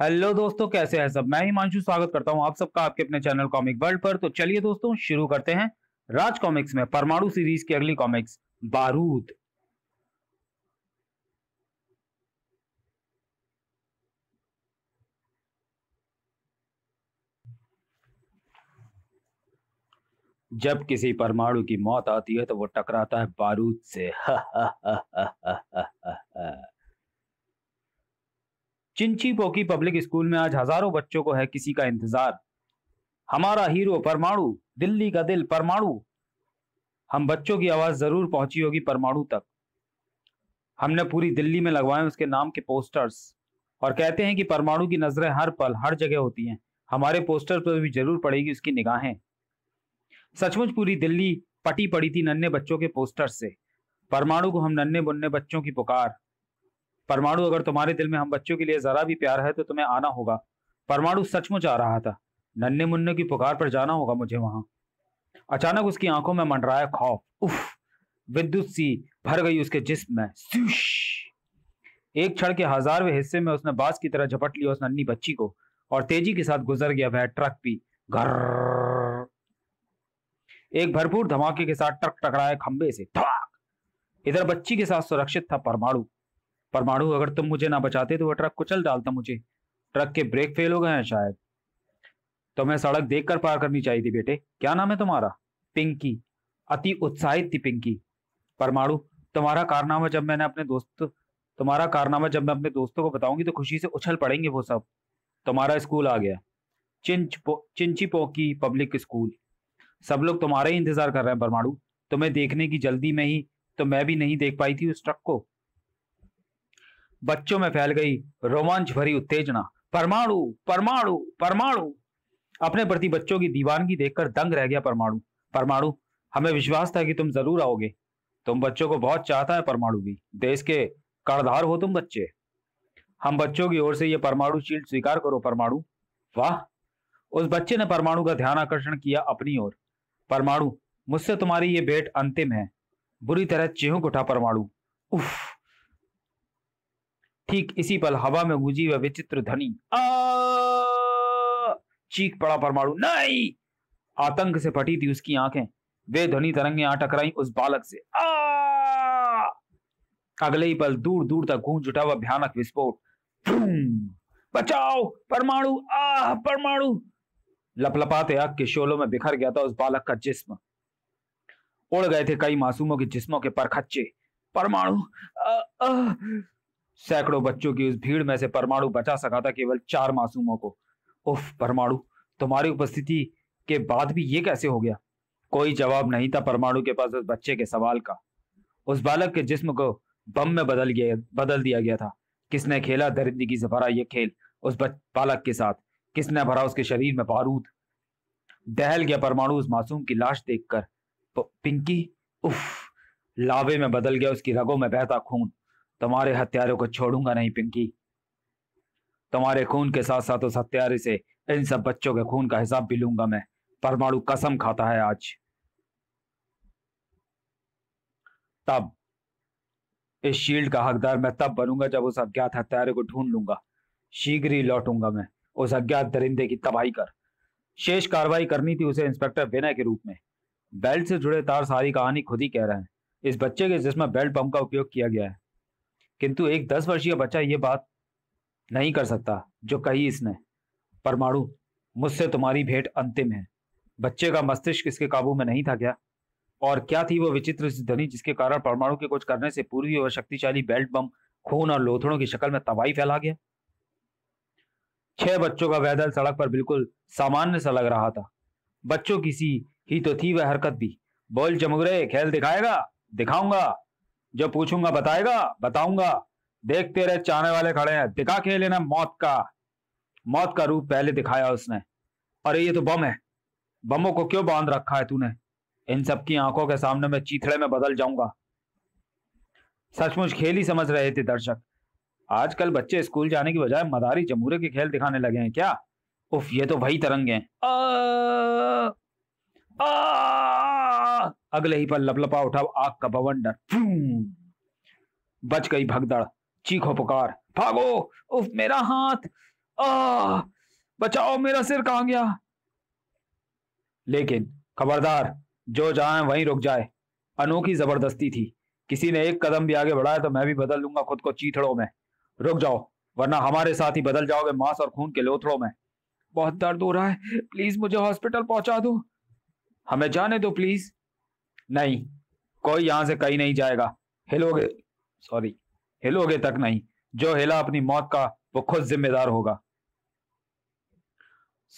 Hello दोस्तों कैसे हैं सब मैं हिमांशु स्वागत करता हूं आप सबका आपके अपने चैनल कॉमिक वर्ल्ड पर तो चलिए दोस्तों शुरू करते हैं राज कॉमिक्स में परमाणु सीरीज की अगली कॉमिक्स बारूद जब किसी परमाणु की मौत आती है तो वो टकराता है बारूद से हा हा हा हा हा हा चिंची पोकी पब्लिक स्कूल में आज हजारों बच्चों को है किसी का इंतजार हमारा हीरो परमाणु दिल्ली का दिल परमाणु हम बच्चों की आवाज जरूर पहुंची होगी परमाणु तक हमने पूरी दिल्ली में लगवाए उसके नाम के पोस्टर्स और कहते हैं कि परमाणु की नजरें हर पल हर जगह होती हैं हमारे पोस्टर पर भी जरूर पड़ेगी उसकी निगाहें सचमुच पूरी दिल्ली पटी पड़ी थी नन्हे बच्चों के पोस्टर से परमाणु को हम नन्हे बुन्ने बच्चों की पुकार परमाणु अगर तुम्हारे दिल में हम बच्चों के लिए जरा भी प्यार है तो तुम्हें आना होगा परमाणु सचमुच आ रहा था नन्हे मुन्ने की पुकार पर जाना होगा मुझे वहां अचानक उसकी आंखों में मंडराया खौफ उफ विद्युत सी भर गई उसके जिस्म में एक क्षण के हजारवे हिस्से में उसने बांस की तरह झपट लिया उस नन्नी बच्ची को और तेजी के साथ गुजर गया वह ट्रक भी घर एक भरपूर धमाके के साथ ट्रक टकराया खंबे से इधर बच्ची के साथ सुरक्षित था परमाणु परमाणु अगर तुम मुझे ना बचाते तो वह ट्रक कुचल डालता मुझे ट्रक के ब्रेक फेल हो गए हैं शायद तुम्हें तो सड़क देख कर पार करनी चाहिए थी बेटे क्या नाम है तुम्हारा पिंकी अति उत्साहित थी पिंकी परमाणु तुम्हारा कारनामा जब मैंने अपने दोस्त तुम्हारा कारनामा जब मैं अपने दोस्तों को बताऊंगी तो खुशी से उछल पड़ेंगे वो सब तुम्हारा स्कूल आ गया चिंच पो, चिंची पोकी पब्लिक स्कूल सब लोग तुम्हारा ही इंतजार कर रहे हैं परमाणु तुम्हें देखने की जल्दी में ही तो मैं भी नहीं देख पाई थी उस ट्रक को बच्चों में फैल गई रोमांच भरी उत्तेजना परमाणु परमाणु परमाणु अपने प्रति बच्चों की दीवानगी देखकर दंग रह गया परमाणु परमाणु हमें विश्वास था कि तुम जरूर आओगे तुम बच्चों को बहुत चाहता है परमाणु भी देश के कड़धार हो तुम बच्चे हम बच्चों की ओर से ये परमाणु शील्ड स्वीकार करो परमाणु वाह उस बच्चे ने परमाणु का ध्यान आकर्षण किया अपनी ओर परमाणु मुझसे तुम्हारी ये भेंट अंतिम है बुरी तरह चेहक उठा परमाणु उफ़ ठीक इसी पल हवा में गुजी वह विचित्र धनी चीख पड़ा परमाणु नहीं आतंक से फटी थी उसकी आंखें वे ध्वनि तरंगे आ टकराई उस बालक से आ! अगले ही पल दूर दूर तक गूंज उठा हुआ भयानक विस्फोट बचाओ परमाणु आह परमाणु लपलपाते आग के शोलों में बिखर गया था उस बालक का जिस्म उड़ गए थे कई मासूमों के जिस्मों के परखच्चे परमाणु सैकड़ों बच्चों की उस भीड़ में से परमाणु बचा सका था केवल चार मासूमों को उफ परमाणु तुम्हारी उपस्थिति के बाद भी ये कैसे हो गया कोई जवाब नहीं था परमाणु के पास उस बच्चे के सवाल का उस बालक के जिस्म को बम में बदल गया बदल दिया गया था किसने खेला दरिंदगी से भरा यह खेल उस बालक के साथ किसने भरा उसके शरीर में बारूद दहल गया परमाणु उस मासूम की लाश देखकर पिंकी उफ लावे में बदल गया उसकी रगों में बहता खून तुम्हारे हत्यारों को छोड़ूंगा नहीं पिंकी तुम्हारे खून के साथ साथ उस हत्यारे से इन सब बच्चों के खून का हिसाब भी लूंगा मैं परमाणु कसम खाता है आज तब इस शील्ड का हकदार मैं तब बनूंगा जब उस अज्ञात हत्यारे को ढूंढ लूंगा शीघ्र ही लौटूंगा मैं उस अज्ञात दरिंदे की तबाही कर शेष कार्रवाई करनी थी उसे इंस्पेक्टर विनय के रूप में बेल्ट से जुड़े तार सारी कहानी खुद ही कह रहे हैं इस बच्चे के जिसमें बेल्ट पंप का उपयोग किया गया है किंतु एक दस वर्षीय बच्चा ये बात नहीं कर सकता जो कही इसने परमाणु मुझसे तुम्हारी भेंट अंतिम है बच्चे का मस्तिष्क इसके काबू में नहीं था क्या और क्या थी वो विचित्र ध्वनि जिसके कारण परमाणु के कुछ करने से पूर्वी और शक्तिशाली बेल्ट बम खून और लोथड़ों की शक्ल में तबाही फैला गया छह बच्चों का वैदल सड़क पर बिल्कुल सामान्य सा लग रहा था बच्चों की सी ही तो थी वह हरकत भी बोल चमगरे खेल दिखाएगा दिखाऊंगा जो पूछूंगा बताएगा बताऊंगा देखते रहे चाहने वाले खड़े हैं दिखा के लेना मौत का मौत का रूप पहले दिखाया उसने अरे ये तो बम है बमों को क्यों बांध रखा है तूने इन सबकी आंखों के सामने मैं चीथड़े में बदल जाऊंगा सचमुच खेल ही समझ रहे थे दर्शक आजकल बच्चे स्कूल जाने की बजाय मदारी जमूरे के खेल दिखाने लगे हैं क्या उफ ये तो वही तरंगे हैं आ, आ, अगले ही पल लपलपा उठा आग का डर बच गई भगदड़ चीखो पुकार भागो उफ मेरा हाथ आ बचाओ मेरा सिर कहा गया लेकिन खबरदार जो जाए वहीं रुक जाए अनोखी जबरदस्ती थी किसी ने एक कदम भी आगे बढ़ाया तो मैं भी बदल लूंगा खुद को चीथड़ों में रुक जाओ वरना हमारे साथ ही बदल जाओगे मांस और खून के लोथड़ों में बहुत दर्द हो रहा है प्लीज मुझे हॉस्पिटल पहुंचा दो हमें जाने दो प्लीज नहीं कोई यहां से कहीं नहीं जाएगा हिलोगे सॉरी हिलोगे तक नहीं जो हिला अपनी मौत का वो खुद जिम्मेदार होगा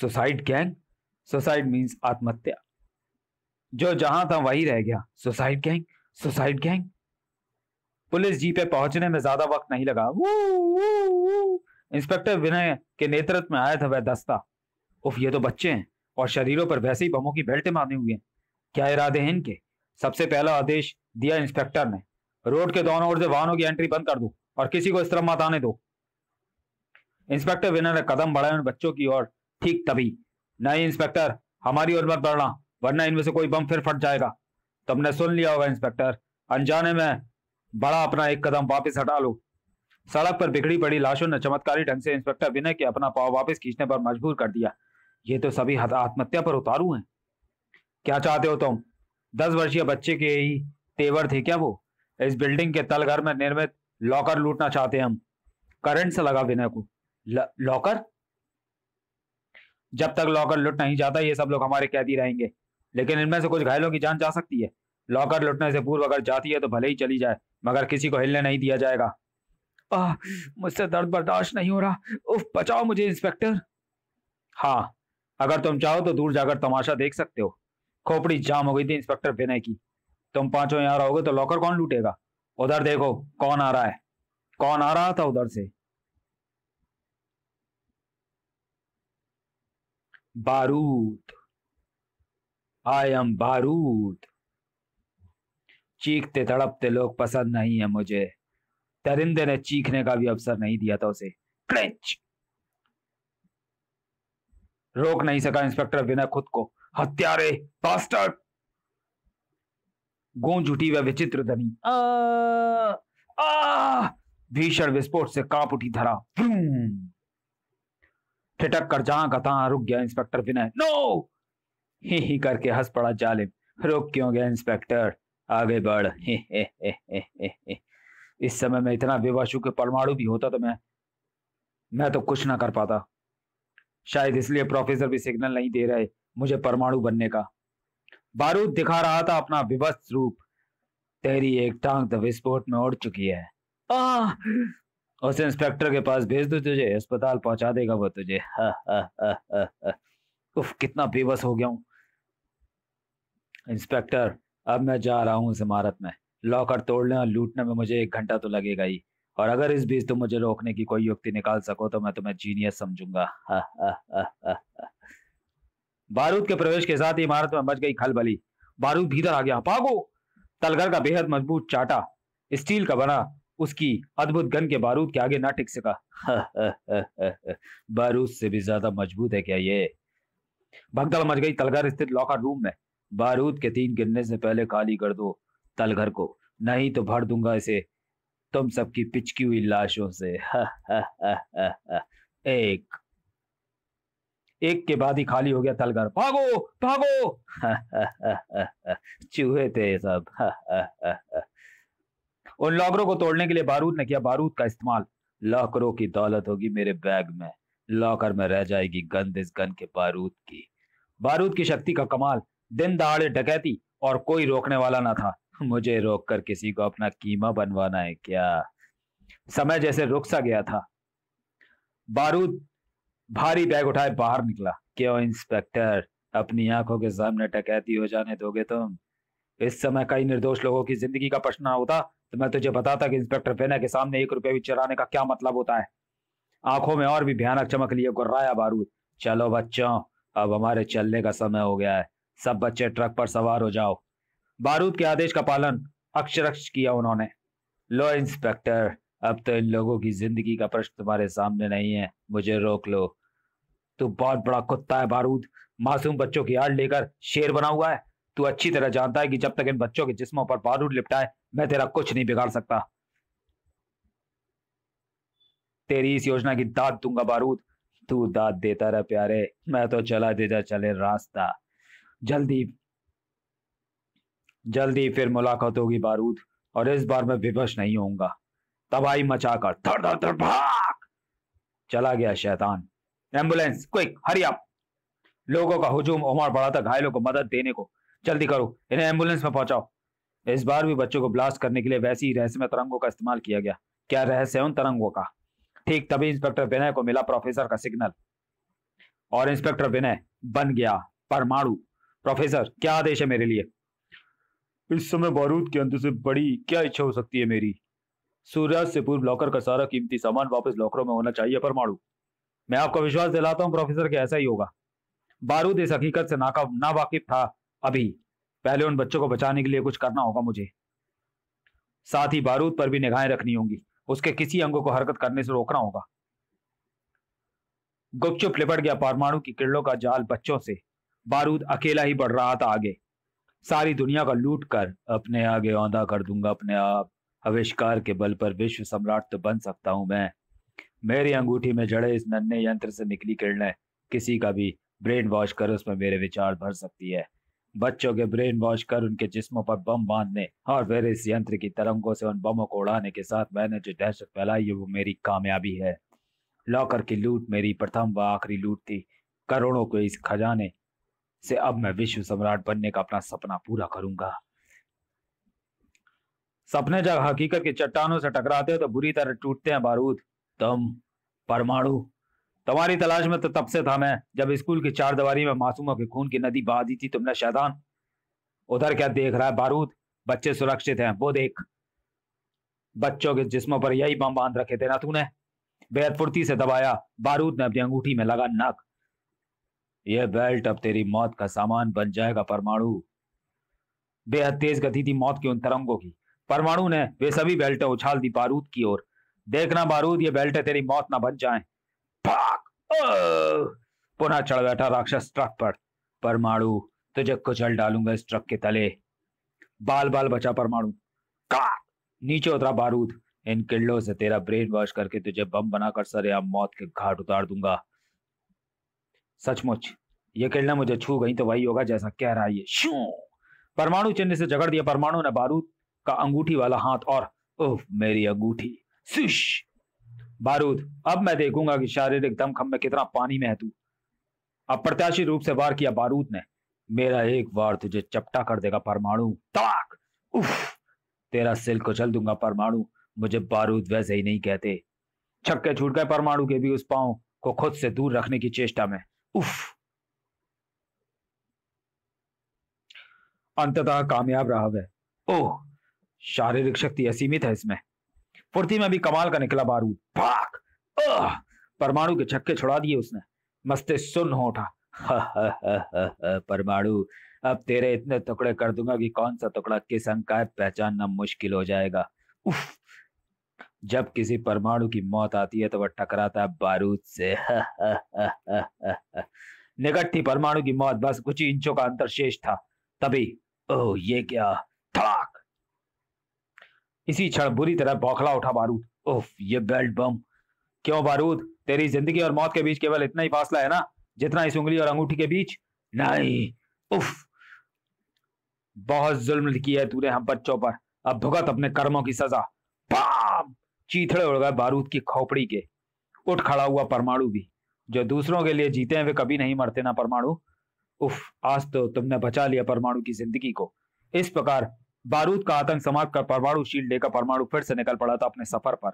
सुसाइड गैंग सुसाइड मींस आत्महत्या जो जहां था वही रह गया suicide gang suicide gang police जी पे पहुंचने में ज्यादा वक्त नहीं लगा वो इंस्पेक्टर विनय के नेतृत्व में आया था वह दस्ता उफ ये तो बच्चे हैं और शरीरों पर वैसे ही बमों की बेल्टें मारने हुए हैं क्या इरादे हैं इनके सबसे पहला आदेश दिया इंस्पेक्टर ने रोड के दोनों ओर से वाहनों की एंट्री बंद कर दो और किसी को इस तरह मत आने दो इंस्पेक्टर विनय ने कदम बढ़ाए उन बच्चों की ओर ठीक तभी नहीं इंस्पेक्टर हमारी ओर मत बढ़ना वरना इनमें से कोई बम फिर फट जाएगा तुमने सुन लिया होगा इंस्पेक्टर अनजाने में बड़ा अपना एक कदम वापस हटा लो सड़क पर बिगड़ी पड़ी लाशों ने चमत्कारी ढंग से इंस्पेक्टर विनय के अपना पाव वापस खींचने पर मजबूर कर दिया ये तो सभी आत्महत्या पर उतारू हैं क्या चाहते हो तुम दस वर्षीय बच्चे के ही तेवर थे क्या वो इस बिल्डिंग के तल घर में निर्मित लॉकर लूटना चाहते हैं हम करंट से लगा विनय को लॉकर जब तक लॉकर लुट नहीं जाता ये सब लोग हमारे कैदी रहेंगे लेकिन इनमें से कुछ घायलों की जान जा सकती है लॉकर लुटने से पूर्व अगर जाती है तो भले ही चली जाए मगर किसी को हिलने नहीं दिया जाएगा मुझसे दर्द बर्दाश्त नहीं हो रहा उफ बचाओ मुझे इंस्पेक्टर हाँ अगर तुम चाहो तो दूर जाकर तमाशा देख सकते हो खोपड़ी जाम हो गई थी इंस्पेक्टर विनय की तुम पांचों यहाँ रहोगे तो लॉकर कौन लूटेगा उधर देखो कौन आ रहा है कौन आ रहा था उधर से बारूद आई एम बारूद चीखते तड़पते लोग पसंद नहीं है मुझे दरिंदे ने चीखने का भी अवसर नहीं दिया था उसे क्रेंच रोक नहीं सका इंस्पेक्टर विनय खुद को हत्यारे बास्टर्ड गूंज उठी वह विचित्र ध्वनि भीषण विस्फोट से कांप उठी धरा ठिटक कर जहां का तहां रुक गया इंस्पेक्टर विनय नो ही ही करके हंस पड़ा जालिम रुक क्यों गया इंस्पेक्टर आगे बढ़ हे इस समय मैं इतना विवश हूं कि परमाणु भी होता तो मैं मैं तो कुछ ना कर पाता शायद इसलिए प्रोफेसर भी सिग्नल नहीं दे रहे मुझे परमाणु बनने का बारूद दिखा रहा था अपना विभत्स रूप तेरी एक टांग तो विस्फोट में उड़ चुकी है आ! उस इंस्पेक्टर के पास भेज दो तुझे अस्पताल पहुंचा देगा वो तुझे हा, हा, हा, हा, हा। उफ कितना बेबस हो गया हूं इंस्पेक्टर अब मैं जा रहा हूं इस इमारत में लॉकर तोड़ने और लूटने में मुझे एक घंटा तो लगेगा ही और अगर इस बीच तुम मुझे रोकने की कोई युक्ति निकाल सको तो मैं तुम्हें जीनियस समझूंगा हा, हा, हा, हा, हा। बारूद के प्रवेश के साथ इमारत में मच गई खलबली बारूद भीतर आ गया पागो तलगर का बेहद मजबूत चाटा स्टील का बना उसकी अद्भुत गन के बारूद के आगे ना टिक सका बारूद से भी ज्यादा मजबूत है क्या ये भगदड़ मच गई तलघर स्थित लॉकर रूम में बारूद के तीन गिरने से पहले खाली कर दो तलघर को नहीं तो भर दूंगा इसे तुम सबकी पिचकी हुई लाशों से हा, हा, हा, हा, हा, एक एक के बाद ही खाली हो गया तलगर भागो भागो चूहे थे सब उन लॉकरों को तोड़ने के लिए बारूद ने किया बारूद का इस्तेमाल लॉकरों की दौलत होगी मेरे बैग में लॉकर में रह जाएगी गंद इस गन के बारूद की बारूद की शक्ति का कमाल दिन दहाड़े डकैती और कोई रोकने वाला ना था मुझे रोक कर किसी को अपना कीमा बनवाना है क्या समय जैसे रुक सा गया था बारूद भारी बैग उठाए बाहर निकला क्यों इंस्पेक्टर अपनी आंखों के सामने टकैती हो जाने दोगे तुम इस समय कई निर्दोष लोगों की जिंदगी का प्रश्न होता तो मैं तुझे बताता कि इंस्पेक्टर पेना के सामने एक रुपया भी चराने का क्या मतलब होता है आंखों में और भी भयानक चमक लिए गुर्राया बारूद चलो बच्चों अब हमारे चलने का समय हो गया है सब बच्चे ट्रक पर सवार हो जाओ बारूद के आदेश का पालन अक्षरक्ष किया उन्होंने लो इंस्पेक्टर अब तो इन लोगों की जिंदगी का प्रश्न तुम्हारे सामने नहीं है मुझे रोक लो तो बहुत बड़ा कुत्ता है बारूद मासूम बच्चों की आड़ लेकर शेर बना हुआ है तू अच्छी तरह जानता है कि जब तक इन बच्चों के जिस्मों पर बारूद लिपटा है मैं तेरा कुछ नहीं बिगाड़ सकता तेरी इस योजना की दाद दूंगा बारूद तू दाद देता रह प्यारे मैं तो चला देता चले रास्ता जल्दी जल्दी फिर मुलाकात होगी बारूद और इस बार मैं विवश नहीं होऊंगा तबाही मचाकर धड़ धड़ धड़ भाग चला गया शैतान एम्बुलेंस क्विक हरी आप लोगों का हुजूम उमड़ पड़ा था घायलों को मदद देने को जल्दी करो इन्हें एम्बुलेंस में पहुंचाओ इस बार भी बच्चों को ब्लास्ट करने के लिए वैसी ही रहस्यमय तरंगों का इस्तेमाल किया गया क्या रहस्य है उन तरंगों का ठीक तभी इंस्पेक्टर विनय को मिला प्रोफेसर का सिग्नल और इंस्पेक्टर विनय बन गया परमाणु प्रोफेसर क्या आदेश है मेरे लिए इस समय बारूद के अंत से बड़ी क्या इच्छा हो सकती है मेरी सूर्यास्त से पूर्व लॉकर का सारा कीमती सामान वापस लॉकरों में होना चाहिए परमाणु मैं आपको विश्वास दिलाता हूँ प्रोफेसर के ऐसा ही होगा बारूद इस हकीकत से नाका वाकिफ था अभी पहले उन बच्चों को बचाने के लिए कुछ करना होगा मुझे साथ ही बारूद पर भी निगाहें रखनी होंगी उसके किसी अंग को हरकत करने से रोकना होगा गुपचुप लिपट गया परमाणु की किरणों का जाल बच्चों से बारूद अकेला ही बढ़ रहा था आगे सारी दुनिया का लूट कर अपने आगे औंधा कर दूंगा अपने आप आविष्कार के बल पर विश्व सम्राट तो बन सकता हूं मैं मेरी अंगूठी में जड़े इस नन्हे यंत्र से निकली किरणें किसी का भी ब्रेन वॉश कर उसमें मेरे विचार भर सकती है बच्चों के ब्रेन वॉश कर उनके जिस्मों पर बम बांधने और फिर इस यंत्र की तरंगों से उन बमों को उड़ाने के साथ मैंने जो दहशत फैलाई है वो मेरी कामयाबी है लॉकर की लूट मेरी प्रथम व आखिरी लूट थी करोड़ों को इस खजाने से अब मैं विश्व सम्राट बनने का अपना सपना पूरा करूंगा सपने जब हकीकत की चट्टानों से टकराते हैं तो बुरी तरह टूटते हैं बारूद तुम परमाणु तुम्हारी तलाश में तो तब से था मैं जब स्कूल की चार दीवारी में मासूमों के खून की नदी बहा दी थी तुमने शैतान उधर क्या देख रहा है बारूद बच्चे सुरक्षित हैं वो देख बच्चों के जिस्मों पर यही बम बांध रखे थे ना तूने बेहद फुर्ती से दबाया बारूद ने अपनी अंगूठी में लगा नक यह बेल्ट अब तेरी मौत का सामान बन जाएगा परमाणु बेहद तेज गति थी मौत की उन तरंगों की परमाणु ने वे सभी बेल्टें उछाल दी बारूद की ओर देखना बारूद ये बेल्ट तेरी मौत ना बन जाए पुनः चढ़ बैठा राक्षस ट्रक पर परमाणु तुझे कुचल डालूंगा इस ट्रक के तले बाल बाल बचा परमाणु का नीचे उतरा बारूद इन किल्लों से तेरा ब्रेन वॉश करके तुझे बम बनाकर सरेआम मौत के घाट उतार दूंगा सचमुच ये किल्ला मुझे छू गई तो वही होगा जैसा कह रहा है ये शू परमाणु चिन्ह से जगड़ दिया परमाणु ने बारूद का अंगूठी वाला हाथ और ओह मेरी अंगूठी फिश बारूद अब मैं देखूंगा कि शारीरिक दमखम में कितना पानी में है तू अप्रत्याशी रूप से वार किया बारूद ने मेरा एक वार तुझे चपटा कर देगा परमाणु तबाक उफ तेरा सिल कुचल दूंगा परमाणु मुझे बारूद वैसे ही नहीं कहते छक्के छूट गए परमाणु के भी उस पांव को खुद से दूर रखने की चेष्टा में उफ अंततः कामयाब रहा वह ओह शारीरिक शक्ति असीमित है इसमें फुर्ती में भी कमाल का निकला बारूद भाग परमाणु के छक्के छुड़ा दिए उसने मस्ते सुन हो उठा परमाणु अब तेरे इतने टुकड़े कर दूंगा कि कौन सा टुकड़ा किस अंक का है पहचानना मुश्किल हो जाएगा उफ जब किसी परमाणु की मौत आती है तो वह टकराता है बारूद से निकट थी परमाणु की मौत बस कुछ ही इंचों का अंतर शेष था तभी ओह ये क्या थड़ाक इसी क्षण बुरी तरह बौखला उठा बारूद ओह ये बेल्ट बम क्यों बारूद तेरी जिंदगी और मौत के बीच केवल इतना ही फासला है ना जितना इस उंगली और अंगूठी के बीच नहीं उफ बहुत जुल्म किया है तूने हम बच्चों पर अब भुगत अपने कर्मों की सजा बाम चीथड़े उड़ गए बारूद की खोपड़ी के उठ खड़ा हुआ परमाणु भी जो दूसरों के लिए जीते हैं वे कभी नहीं मरते ना परमाणु उफ आज तो तुमने बचा लिया परमाणु की जिंदगी को इस प्रकार बारूद का आतंक समाप्त कर परमाणु शील्ड लेकर परमाणु फिर से निकल पड़ा था अपने सफर पर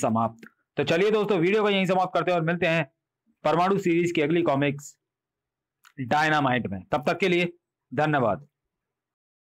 समाप्त तो चलिए दोस्तों वीडियो को यहीं समाप्त करते हैं और मिलते हैं परमाणु सीरीज की अगली कॉमिक्स डायनामाइट में तब तक के लिए धन्यवाद